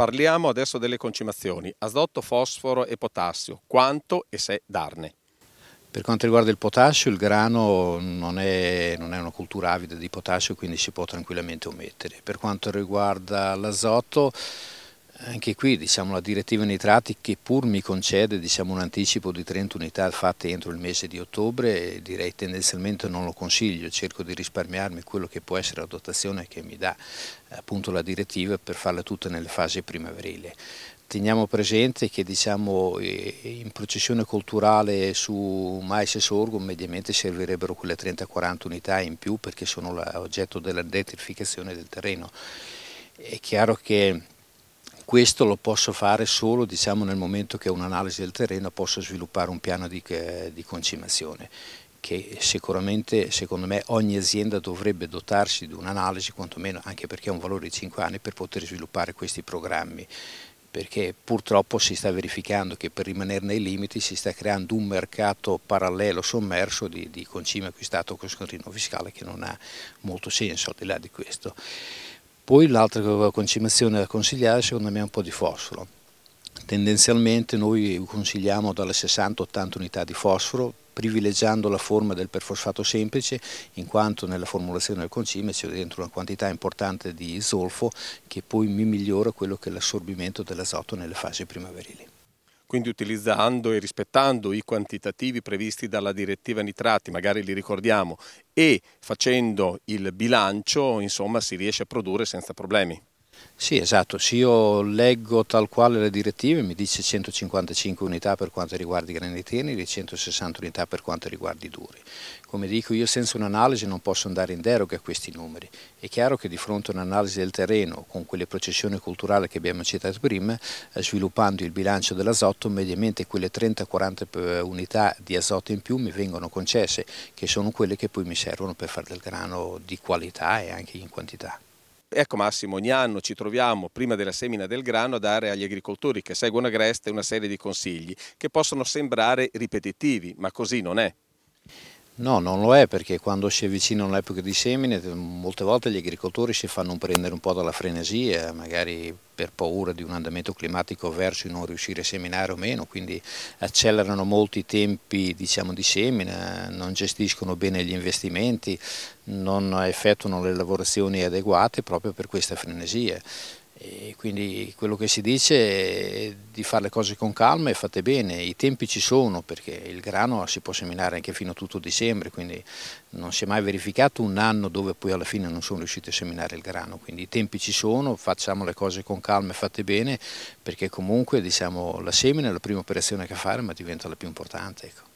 Parliamo adesso delle concimazioni, azoto, fosforo e potassio, quanto e se darne. Per quanto riguarda il potassio, il grano non è, non è, una cultura avida di potassio, quindi si può tranquillamente omettere. Per quanto riguarda l'azoto, anche qui diciamo, la direttiva nitrati che pur mi concede diciamo, un anticipo di 30 unità fatte entro il mese di ottobre, direi tendenzialmente non lo consiglio, cerco di risparmiarmi quello che può essere la dotazione che mi dà appunto, la direttiva per farle tutte nelle fasi primaverile teniamo presente che diciamo, eh, in processione culturale su mais e sorgo mediamente servirebbero quelle 30-40 unità in più perché sono oggetto della detrificazione del terreno. È chiaro che questo lo posso fare solo diciamo, nel momento che ho un'analisi del terreno, posso sviluppare un piano di, di concimazione che sicuramente secondo me ogni azienda dovrebbe dotarsi di un'analisi, quantomeno anche perché ha un valore di 5 anni per poter sviluppare questi programmi perché purtroppo si sta verificando che per rimanere nei limiti si sta creando un mercato parallelo sommerso di, di concime acquistato con scontrino fiscale che non ha molto senso al di là di questo. Poi l'altra concimazione da consigliare secondo me è un po' di fosforo. Tendenzialmente noi consigliamo dalle 60-80 unità di fosforo privilegiando la forma del perfosfato semplice in quanto nella formulazione del concime c'è dentro una quantità importante di zolfo che poi mi migliora quello che è l'assorbimento dell'azoto nelle fasi primaverili quindi utilizzando e rispettando i quantitativi previsti dalla direttiva nitrati, magari li ricordiamo, e facendo il bilancio, insomma, si riesce a produrre senza problemi. Sì, esatto, se io leggo tal quale le direttive, mi dice 155 unità per quanto riguarda i granitini e 160 unità per quanto riguarda i duri. Come dico io senza un'analisi non posso andare in deroga a questi numeri. È chiaro che di fronte a un'analisi del terreno con quelle processioni culturali che abbiamo citato prima, eh, sviluppando il bilancio dell'azoto, mediamente quelle 30-40 eh, unità di azoto in più mi vengono concesse, che sono quelle che poi mi servono per fare del grano di qualità e anche in quantità. Ecco Massimo, ogni anno ci troviamo prima della semina del grano a dare agli agricoltori che seguono Agreste una serie di consigli che possono sembrare ripetitivi, ma così non è. No, non lo è perché quando si avvicina un'epoca di semine molte volte gli agricoltori si fanno prendere un po' dalla frenesia, magari per paura di un andamento climatico verso non riuscire a seminare o meno, quindi accelerano molti i tempi diciamo, di semina, non gestiscono bene gli investimenti, non effettuano le lavorazioni adeguate proprio per questa frenesia. E quindi quello che si dice è di fare le cose con calma e fate bene, i tempi ci sono perché il grano si può seminare anche fino a tutto dicembre, quindi non si è mai verificato un anno dove poi alla fine non sono riusciti a seminare il grano, quindi i tempi ci sono, facciamo le cose con calma e fate bene perché comunque diciamo, la semina è la prima operazione che fare ma diventa la più importante. Ecco.